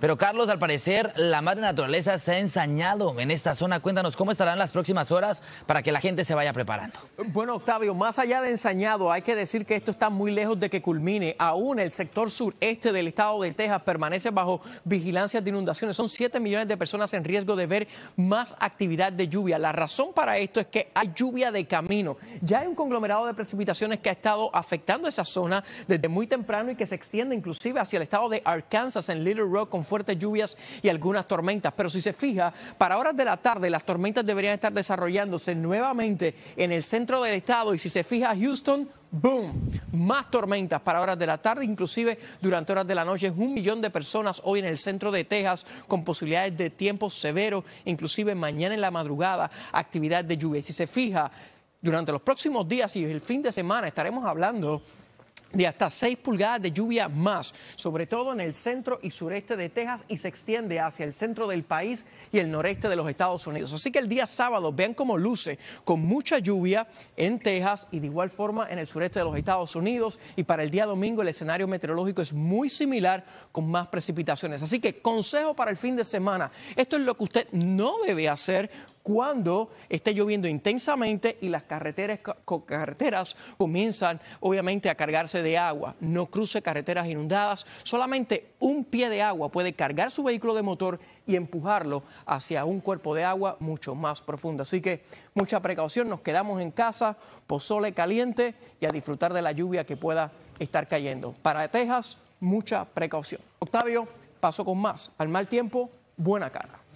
Pero Carlos, al parecer, la madre naturaleza se ha ensañado en esta zona. Cuéntanos cómo estarán las próximas horas para que la gente se vaya preparando. Bueno, Octavio, más allá de ensañado, hay que decir que esto está muy lejos de que culmine. Aún el sector sureste del estado de Texas permanece bajo vigilancia de inundaciones. Son 7 millones de personas en riesgo de ver más actividad de lluvia. La razón para esto es que hay lluvia de camino. Ya hay un conglomerado de precipitaciones que ha estado afectando esa zona desde muy temprano y que se extiende inclusive hacia el estado de Arkansas en Little Rock fuertes lluvias y algunas tormentas. Pero si se fija, para horas de la tarde las tormentas deberían estar desarrollándose nuevamente en el centro del estado y si se fija Houston, boom, más tormentas para horas de la tarde, inclusive durante horas de la noche. Un millón de personas hoy en el centro de Texas con posibilidades de tiempo severo, inclusive mañana en la madrugada, actividad de lluvia. Y si se fija, durante los próximos días y el fin de semana estaremos hablando de hasta 6 pulgadas de lluvia más, sobre todo en el centro y sureste de Texas y se extiende hacia el centro del país y el noreste de los Estados Unidos. Así que el día sábado vean cómo luce con mucha lluvia en Texas y de igual forma en el sureste de los Estados Unidos y para el día domingo el escenario meteorológico es muy similar con más precipitaciones. Así que consejo para el fin de semana, esto es lo que usted no debe hacer cuando esté lloviendo intensamente y las carreteras, carreteras comienzan obviamente a cargarse de agua. No cruce carreteras inundadas, solamente un pie de agua puede cargar su vehículo de motor y empujarlo hacia un cuerpo de agua mucho más profundo. Así que mucha precaución, nos quedamos en casa, pozole caliente y a disfrutar de la lluvia que pueda estar cayendo. Para Texas, mucha precaución. Octavio, paso con más. Al mal tiempo, buena cara.